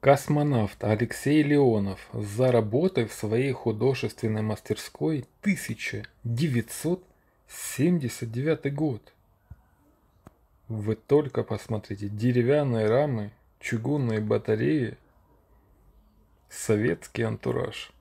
Космонавт Алексей Леонов заработал в своей художественной мастерской 1979 год. Вы только посмотрите, деревянные рамы, чугунные батареи, советский антураж –